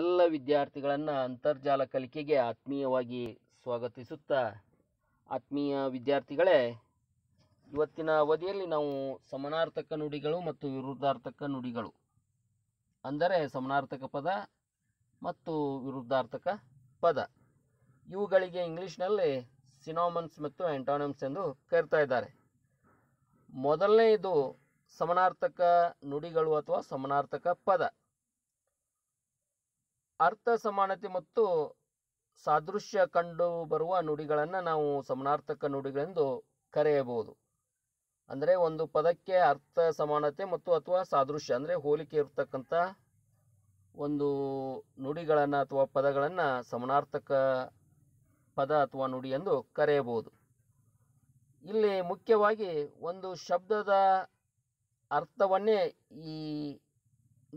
ಎಲ್ಲ ವಿದ್ಯಾರ್ಥಿಗಳನ್ನು ಅಂತರ್ಜಾಲ ಕಲಿಕೆಗೆ ಆತ್ಮೀಯವಾಗಿ ಸ್ವಾಗತಿಸುತ್ತಾ ಆತ್ಮೀಯ ವಿದ್ಯಾರ್ಥಿಗಳೇ ಇವತ್ತಿನ ಅವಧಿಯಲ್ಲಿ ನಾವು ಸಮನಾರ್ಥಕ ನುಡಿಗಳು ಮತ್ತು ವಿರುದ್ಧಾರ್ಥಕ ನುಡಿಗಳು ಅಂದರೆ ಸಮನಾರ್ಥಕ ಪದ ಮತ್ತು ವಿರುದ್ಧಾರ್ಥಕ ಪದ ಇವುಗಳಿಗೆ ಇಂಗ್ಲೀಷ್ನಲ್ಲಿ ಸಿನೋಮನ್ಸ್ ಮತ್ತು ಆ್ಯಂಟಾನಮ್ಸ್ ಎಂದು ಕರೀತಾ ಇದ್ದಾರೆ ಮೊದಲನೇ ಇದು ಸಮನಾರ್ಥಕ ನುಡಿಗಳು ಅಥವಾ ಸಮನಾರ್ಥಕ ಪದ ಅರ್ಥ ಸಮಾನತೆ ಮತ್ತು ಸಾದೃಶ್ಯ ಕಂಡು ಬರುವ ನುಡಿಗಳನ್ನು ನಾವು ಸಮಾನಾರ್ಥಕ ನುಡಿಗಳೆಂದು ಕರೆಯಬಹುದು ಅಂದರೆ ಒಂದು ಪದಕ್ಕೆ ಅರ್ಥ ಸಮಾನತೆ ಮತ್ತು ಅಥವಾ ಸಾದೃಶ್ಯ ಅಂದರೆ ಹೋಲಿಕೆ ಇರತಕ್ಕಂಥ ಒಂದು ನುಡಿಗಳನ್ನು ಅಥವಾ ಪದಗಳನ್ನು ಸಮಾನಾರ್ಥಕ ಪದ ಅಥವಾ ನುಡಿ ಎಂದು ಕರೆಯಬಹುದು ಇಲ್ಲಿ ಮುಖ್ಯವಾಗಿ ಒಂದು ಶಬ್ದದ ಅರ್ಥವನ್ನೇ ಈ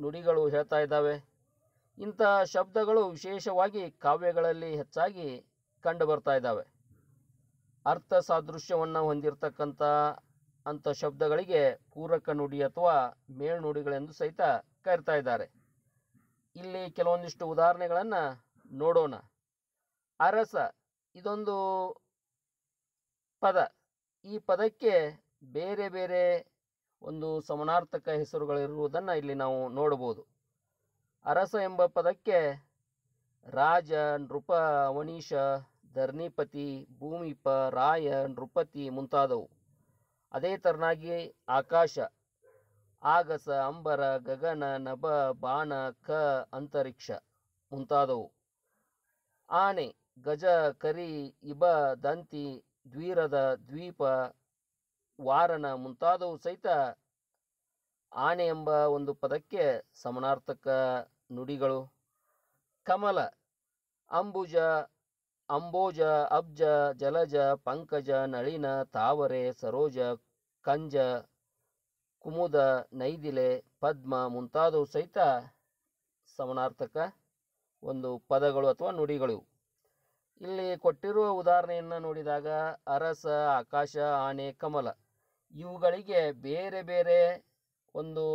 ನುಡಿಗಳು ಹೇಳ್ತಾ ಇದ್ದಾವೆ ಇಂತಹ ಶಬ್ದಗಳು ವಿಶೇಷವಾಗಿ ಕಾವ್ಯಗಳಲ್ಲಿ ಹೆಚ್ಚಾಗಿ ಕಂಡುಬರ್ತಾ ಇದ್ದಾವೆ ಅರ್ಥ ಸಾದೃಶ್ಯವನ್ನು ಹೊಂದಿರತಕ್ಕಂಥ ಅಂಥ ಶಬ್ದಗಳಿಗೆ ಪೂರಕ ನುಡಿ ಅಥವಾ ಮೇಲ್ನುಡಿಗಳೆಂದು ಸಹಿತ ಕರಿತಾ ಇದ್ದಾರೆ ಇಲ್ಲಿ ಕೆಲವೊಂದಿಷ್ಟು ಉದಾಹರಣೆಗಳನ್ನು ನೋಡೋಣ ಅರಸ ಇದೊಂದು ಪದ ಈ ಪದಕ್ಕೆ ಬೇರೆ ಬೇರೆ ಒಂದು ಸಮನಾರ್ಥಕ ಹೆಸರುಗಳಿರುವುದನ್ನು ಇಲ್ಲಿ ನಾವು ನೋಡಬಹುದು ಅರಸ ಎಂಬ ಪದಕ್ಕೆ ರಾಜ ನೃಪ ಅವನೀಶ ಧರ್ನಿಪತಿ ಭೂಮಿಪ ರಾಯ ನೃಪತಿ ಮುಂತಾದವು ಅದೇ ಥರನಾಗಿ ಆಕಾಶ ಆಗಸ ಅಂಬರ ಗಗನ ನಭ ಬಾಣ ಕ ಅಂತರಿಕ್ಷ ಮುಂತಾದವು ಆನೆ ಗಜ ಕರಿ ಇಬ ದಂತಿ ದ್ವೀರದ ದ್ವೀಪ ವಾರನ ಮುಂತಾದವು ಸಹಿತ ಆನೆ ಎಂಬ ಒಂದು ಪದಕ್ಕೆ ಸಮನಾರ್ಥಕ ನುಡಿಗಳು ಕಮಲ ಅಂಬುಜ ಅಂಬೋಜ ಅಬ್ಜ ಜಲಜ ಪಂಕಜ ನಳಿನ ತಾವರೆ ಸರೋಜ ಕಂಜ ಕುಮುದ ನೈದಿಲೆ ಪದ್ಮ ಮುಂತಾದವು ಸಹಿತ ಸಮನಾರ್ಥಕ ಒಂದು ಪದಗಳು ಅಥವಾ ನುಡಿಗಳು ಇಲ್ಲಿ ಕೊಟ್ಟಿರುವ ಉದಾಹರಣೆಯನ್ನು ನೋಡಿದಾಗ ಅರಸ ಆಕಾಶ ಆನೆ ಕಮಲ ಇವುಗಳಿಗೆ ಬೇರೆ ಬೇರೆ ಒಂದು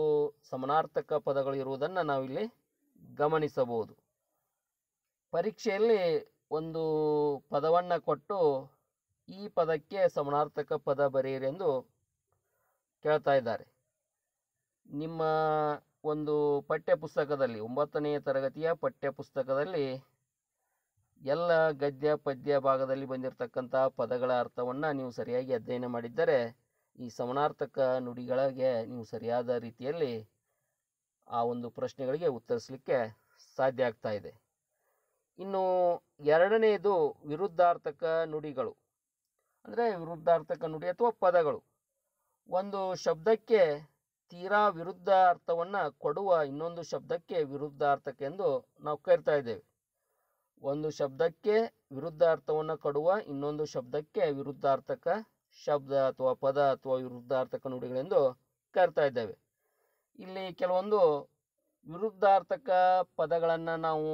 ಸಮನಾರ್ಥಕ ಪದಗಳು ಇರುವುದನ್ನು ನಾವಿಲ್ಲಿ ಗಮನಿಸಬಹುದು ಪರೀಕ್ಷೆಯಲ್ಲಿ ಒಂದು ಪದವನ್ನು ಕೊಟ್ಟು ಈ ಪದಕ್ಕೆ ಸಮಾನಾರ್ಥಕ ಪದ ಬರೆಯಿರಿ ಎಂದು ಕೇಳ್ತಾ ಇದ್ದಾರೆ ನಿಮ್ಮ ಒಂದು ಪಠ್ಯಪುಸ್ತಕದಲ್ಲಿ ಒಂಬತ್ತನೆಯ ತರಗತಿಯ ಪಠ್ಯಪುಸ್ತಕದಲ್ಲಿ ಎಲ್ಲ ಗದ್ಯ ಪದ್ಯ ಭಾಗದಲ್ಲಿ ಬಂದಿರತಕ್ಕಂಥ ಪದಗಳ ಅರ್ಥವನ್ನು ನೀವು ಸರಿಯಾಗಿ ಅಧ್ಯಯನ ಮಾಡಿದ್ದರೆ ಈ ಸಮಾನಾರ್ಥಕ ನುಡಿಗಳಿಗೆ ನೀವು ಸರಿಯಾದ ರೀತಿಯಲ್ಲಿ ಆ ಒಂದು ಪ್ರಶ್ನೆಗಳಿಗೆ ಉತ್ತರಿಸಲಿಕ್ಕೆ ಸಾಧ್ಯ ಆಗ್ತಾ ಇದೆ ಇನ್ನು ಎರಡನೆಯದು ವಿರುದ್ಧಾರ್ಥಕ ನುಡಿಗಳು ಅಂದರೆ ವಿರುದ್ಧಾರ್ಥಕ ನುಡಿ ಅಥವಾ ಪದಗಳು ಒಂದು ಶಬ್ದಕ್ಕೆ ತೀರಾ ವಿರುದ್ಧ ಅರ್ಥವನ್ನು ಕೊಡುವ ಇನ್ನೊಂದು ಶಬ್ದಕ್ಕೆ ವಿರುದ್ಧಾರ್ಥಕ ಎಂದು ನಾವು ಕರಿತಾ ಇದ್ದೇವೆ ಒಂದು ಶಬ್ದಕ್ಕೆ ವಿರುದ್ಧಾರ್ಥವನ್ನು ಕೊಡುವ ಇನ್ನೊಂದು ಶಬ್ದಕ್ಕೆ ವಿರುದ್ಧಾರ್ಥಕ ಶಬ್ದ ಅಥವಾ ಪದ ಅಥವಾ ವಿರುದ್ಧಾರ್ಥಕ ನುಡಿಗಳೆಂದು ಕರಿತಾ ಇದ್ದೇವೆ ಇಲ್ಲಿ ಕೆಲವೊಂದು ವಿರುದ್ಧಾರ್ಥಕ ಪದಗಳನ್ನು ನಾವು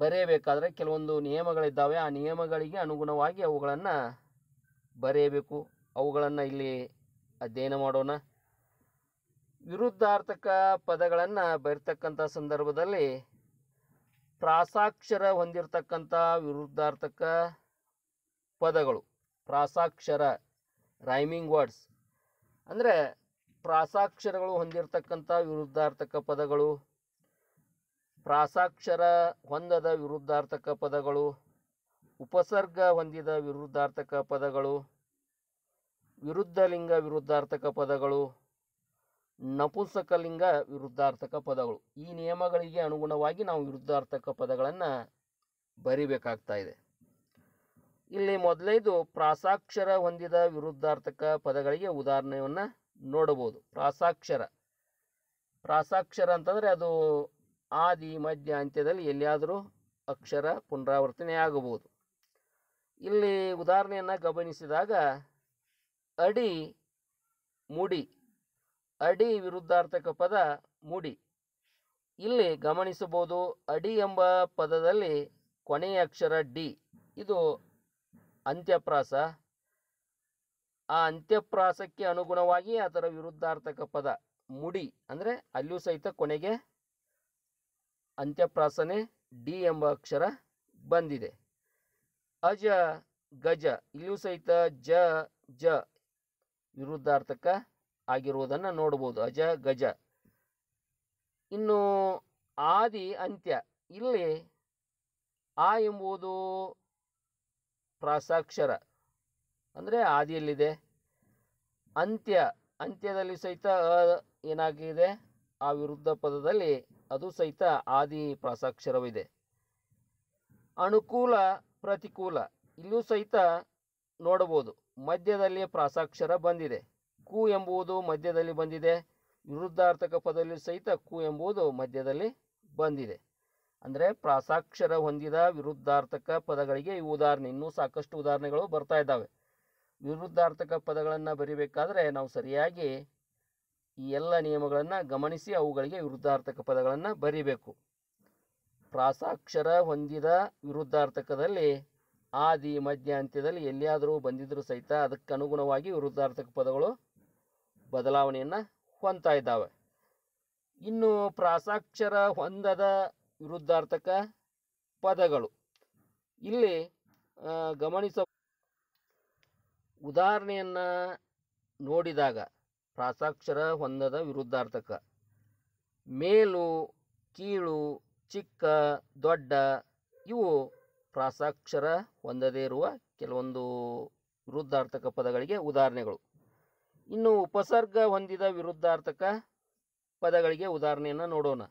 ಬರೆಯಬೇಕಾದ್ರೆ ಕೆಲವೊಂದು ನಿಯಮಗಳಿದ್ದಾವೆ ಆ ನಿಯಮಗಳಿಗೆ ಅನುಗುಣವಾಗಿ ಅವುಗಳನ್ನು ಬರೆಯಬೇಕು ಅವುಗಳನ್ನು ಇಲ್ಲಿ ಅಧ್ಯಯನ ಮಾಡೋಣ ವಿರುದ್ಧಾರ್ಥಕ ಪದಗಳನ್ನು ಬರೀತಕ್ಕಂಥ ಸಂದರ್ಭದಲ್ಲಿ ಪ್ರಾಸಾಕ್ಷರ ಹೊಂದಿರತಕ್ಕಂಥ ವಿರುದ್ಧಾರ್ಥಕ ಪದಗಳು ಪ್ರಾಸಾಕ್ಷರ ರೈಮಿಂಗ್ ವರ್ಡ್ಸ್ ಅಂದರೆ ಪ್ರಾಸಾಕ್ಷರಗಳು ಹೊಂದಿರತಕ್ಕಂಥ ವಿರುದ್ಧಾರ್ಥಕ ಪದಗಳು ಪ್ರಾಸಾಕ್ಷರ ಹೊಂದದ ವಿರುದ್ಧಾರ್ಥಕ ಪದಗಳು ಉಪಸರ್ಗ ಹೊಂದಿದ ವಿರುದ್ಧಾರ್ಥಕ ಪದಗಳು ವಿರುದ್ಧಲಿಂಗ ವಿರುದ್ಧಾರ್ಥಕ ಪದಗಳು ನಪುಂಸಕಲಿಂಗ ವಿರುದ್ಧಾರ್ಥಕ ಪದಗಳು ಈ ನಿಯಮಗಳಿಗೆ ಅನುಗುಣವಾಗಿ ನಾವು ವಿರುದ್ಧಾರ್ಥಕ ಪದಗಳನ್ನು ಬರಿಬೇಕಾಗ್ತಾ ಇದೆ ಇಲ್ಲಿ ಮೊದಲೈದು ಪ್ರಾಸಾಕ್ಷರ ಹೊಂದಿದ ವಿರುದ್ಧಾರ್ಥಕ ಪದಗಳಿಗೆ ಉದಾಹರಣೆಯನ್ನು ನೋಡಬಹುದು ಪ್ರಾಸಾಕ್ಷರ ಪ್ರಾಸಾಕ್ಷರ ಅಂತಂದರೆ ಅದು ಆದಿ ಮಧ್ಯ ಅಂತ್ಯದಲ್ಲಿ ಎಲ್ಲಿಯಾದರೂ ಅಕ್ಷರ ಪುನರಾವರ್ತನೆ ಆಗಬಹುದು ಇಲ್ಲಿ ಉದಾಹರಣೆಯನ್ನು ಗಮನಿಸಿದಾಗ ಅಡಿ ಮುಡಿ ಅಡಿ ವಿರುದ್ಧಾರ್ಥಕ ಪದ ಮುಡಿ ಇಲ್ಲಿ ಗಮನಿಸಬಹುದು ಅಡಿ ಎಂಬ ಪದದಲ್ಲಿ ಕೊನೆಯ ಅಕ್ಷರ ಡಿ ಇದು ಅಂತ್ಯಪ್ರಾಸ ಆ ಅಂತ್ಯಪ್ರಾಸಕ್ಕೆ ಅನುಗುಣವಾಗಿ ಅದರ ವಿರುದ್ಧಾರ್ಥಕ ಪದ ಮುಡಿ ಅಂದರೆ ಅಲ್ಲಿಯೂ ಸಹಿತ ಕೊನೆಗೆ ಅಂತ್ಯಪ್ರಾಸನೆ ಡಿ ಎಂಬ ಅಕ್ಷರ ಬಂದಿದೆ ಅಜ ಗಜ ಇಲ್ಲೂ ಸಹಿತ ಜ ಜ ವಿರುದ್ಧಾರ್ಥಕ ಆಗಿರುವುದನ್ನು ನೋಡಬಹುದು ಅಜ ಗಜ ಇನ್ನು ಆದಿ ಅಂತ್ಯ ಇಲ್ಲಿ ಆ ಎಂಬುದು ಪ್ರಾಸಾಕ್ಷರ ಅಂದರೆ ಆದಿಯಲ್ಲಿದೆ ಅಂತ್ಯ ಅಂತ್ಯದಲ್ಲಿ ಸಹಿತ ಏನಾಗಿದೆ ಆ ವಿರುದ್ಧ ಪದದಲ್ಲಿ ಅದು ಸಹಿತ ಆದಿ ಪ್ರಾಸಾಕ್ಷರವಿದೆ ಅನುಕೂಲ ಪ್ರತಿಕೂಲ ಇಲ್ಲೂ ಸಹಿತ ನೋಡಬಹುದು ಮಧ್ಯದಲ್ಲಿ ಪ್ರಾಸಾಕ್ಷರ ಬಂದಿದೆ ಕು ಎಂಬುದು ಮಧ್ಯದಲ್ಲಿ ಬಂದಿದೆ ವಿರುದ್ಧಾರ್ಥಕ ಪದದಲ್ಲಿ ಸಹಿತ ಕು ಎಂಬುದು ಮಧ್ಯದಲ್ಲಿ ಬಂದಿದೆ ಅಂದರೆ ಪ್ರಾಸಾಕ್ಷರ ಹೊಂದಿದ ವಿರುದ್ಧಾರ್ಥಕ ಪದಗಳಿಗೆ ಈ ಉದಾಹರಣೆ ಇನ್ನೂ ಸಾಕಷ್ಟು ಉದಾಹರಣೆಗಳು ಬರ್ತಾ ಇದ್ದಾವೆ ವಿರುದ್ಧಾರ್ಥಕ ಪದಗಳನ್ನು ಬರಿಬೇಕಾದರೆ ನಾವು ಸರಿಯಾಗಿ ಈ ಎಲ್ಲ ನಿಯಮಗಳನ್ನು ಗಮನಿಸಿ ಅವುಗಳಿಗೆ ವಿರುದ್ಧಾರ್ಥಕ ಪದಗಳನ್ನು ಬರಿಬೇಕು ಪ್ರಾಸಾಕ್ಷರ ಹೊಂದಿದ ವಿರುದ್ಧಾರ್ಥಕದಲ್ಲಿ ಆದಿ ಮಧ್ಯ ಅಂತ್ಯದಲ್ಲಿ ಎಲ್ಲಿಯಾದರೂ ಬಂದಿದ್ದರೂ ಸಹಿತ ಅದಕ್ಕೆ ಅನುಗುಣವಾಗಿ ವಿರುದ್ಧಾರ್ಥಕ ಪದಗಳು ಬದಲಾವಣೆಯನ್ನು ಹೊಂತಾ ಇದ್ದಾವೆ ಇನ್ನು ಪ್ರಾಸಾಕ್ಷರ ಹೊಂದದ ವಿರುದ್ಧಾರ್ಥಕ ಪದಗಳು ಇಲ್ಲಿ ಗಮನಿಸ ಉದಾಹರಣೆಯನ್ನು ನೋಡಿದಾಗ ಪ್ರಾಸಾಕ್ಷರ ಹೊಂದದ ವಿರುದ್ಧಾರ್ಥಕ ಮೇಲು ಕೀಳು ಚಿಕ್ಕ ದೊಡ್ಡ ಇವು ಪ್ರಾಸಾಕ್ಷರ ಹೊಂದದೇ ಇರುವ ಕೆಲವೊಂದು ವಿರುದ್ಧಾರ್ಥಕ ಪದಗಳಿಗೆ ಉದಾಹರಣೆಗಳು ಇನ್ನು ಉಪಸರ್ಗ ಹೊಂದಿದ ವಿರುದ್ಧಾರ್ಥಕ ಪದಗಳಿಗೆ ಉದಾಹರಣೆಯನ್ನು ನೋಡೋಣ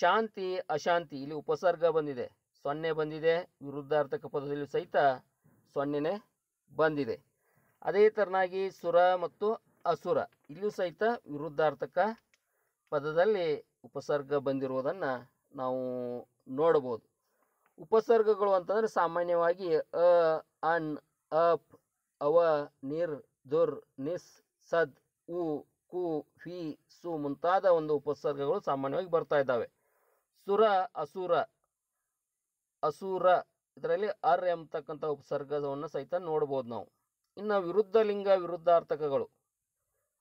ಶಾಂತಿ ಅಶಾಂತಿ ಇಲ್ಲಿ ಉಪಸರ್ಗ ಬಂದಿದೆ ಸೊನ್ನೆ ಬಂದಿದೆ ವಿರುದ್ಧಾರ್ಥಕ ಪದದಲ್ಲಿ ಸಹಿತ ಸೊನ್ನೆನೆ ಬಂದಿದೆ ಅದೇ ತರನಾಗಿ ಸುರ ಮತ್ತು ಅಸುರ ಇಲ್ಲೂ ಸಹಿತ ವಿರುದ್ಧಾರ್ಥಕ ಪದದಲ್ಲಿ ಉಪಸರ್ಗ ಬಂದಿರುವುದನ್ನು ನಾವು ನೋಡ್ಬೋದು ಉಪಸರ್ಗಗಳು ಅಂತಂದರೆ ಸಾಮಾನ್ಯವಾಗಿ ಅ ಅನ್ ಅಪ್ ಅವ ನಿರ್ ದುರ್ ನಿಸ್ ಸದ್ ಉ ಕು ಫಿ ಸು ಮುಂತಾದ ಒಂದು ಉಪಸರ್ಗಗಳು ಸಾಮಾನ್ಯವಾಗಿ ಬರ್ತಾ ಇದ್ದಾವೆ ಸುರ ಅಸುರ ಅಸುರ ಇದರಲ್ಲಿ ಅರ್ ಎಂಬತಕ್ಕಂಥ ಉಪಸರ್ಗವನ್ನು ಸಹಿತ ನೋಡ್ಬೋದು ನಾವು ಇನ್ನು ವಿರುದ್ಧ ಲಿಂಗ ವಿರುದ್ಧಾರ್ಥಕಗಳು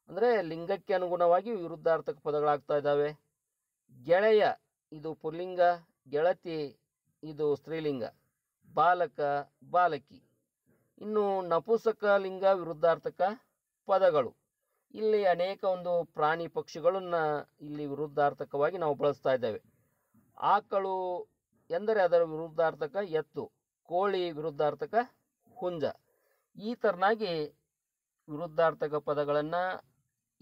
ಅಂದರೆ ಲಿಂಗಕ್ಕೆ ಅನುಗುಣವಾಗಿ ವಿರುದ್ಧಾರ್ಥಕ ಪದಗಳಾಗ್ತಾ ಇದ್ದಾವೆ ಗೆಳೆಯ ಇದು ಪುಲ್ಲಿಂಗ ಗೆಳತಿ ಇದು ಸ್ತ್ರೀಲಿಂಗ ಬಾಲಕ ಬಾಲಕಿ ಇನ್ನು ನಪುಸಕ ಲಿಂಗ ವಿರುದ್ಧಾರ್ಥಕ ಪದಗಳು ಇಲ್ಲಿ ಅನೇಕ ಒಂದು ಪ್ರಾಣಿ ಪಕ್ಷಿಗಳನ್ನು ಇಲ್ಲಿ ವಿರುದ್ಧಾರ್ಥಕವಾಗಿ ನಾವು ಬಳಸ್ತಾ ಇದ್ದೇವೆ ಆಕಳು ಎಂದರೆ ಅದರ ವಿರುದ್ಧಾರ್ಥಕ ಎತ್ತು ಕೋಳಿ ವಿರುದ್ಧಾರ್ಥಕ ಹುಂಜ ಈ ಥರನಾಗಿ ವಿರುದ್ಧಾರ್ಥಕ ಪದಗಳನ್ನು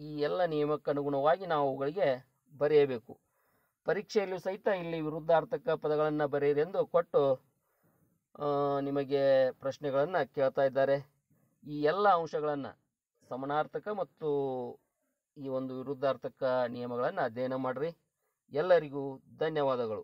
ಈ ಎಲ್ಲ ನಿಯಮಕ್ಕನುಗುಣವಾಗಿ ನಾವು ಅವುಗಳಿಗೆ ಬರೆಯಬೇಕು ಪರೀಕ್ಷೆಯಲ್ಲೂ ಸಹಿತ ಇಲ್ಲಿ ವಿರುದ್ಧಾರ್ಥಕ ಪದಗಳನ್ನು ಬರೆಯಿರಿ ಎಂದು ಕೊಟ್ಟು ನಿಮಗೆ ಪ್ರಶ್ನೆಗಳನ್ನು ಕೇಳ್ತಾ ಇದ್ದಾರೆ ಈ ಎಲ್ಲ ಅಂಶಗಳನ್ನು ಸಮನಾರ್ಥಕ ಮತ್ತು ಈ ಒಂದು ವಿರುದ್ಧಾರ್ಥಕ ನಿಯಮಗಳನ್ನು ಅಧ್ಯಯನ ಮಾಡಿರಿ ಎಲ್ಲರಿಗೂ ಧನ್ಯವಾದಗಳು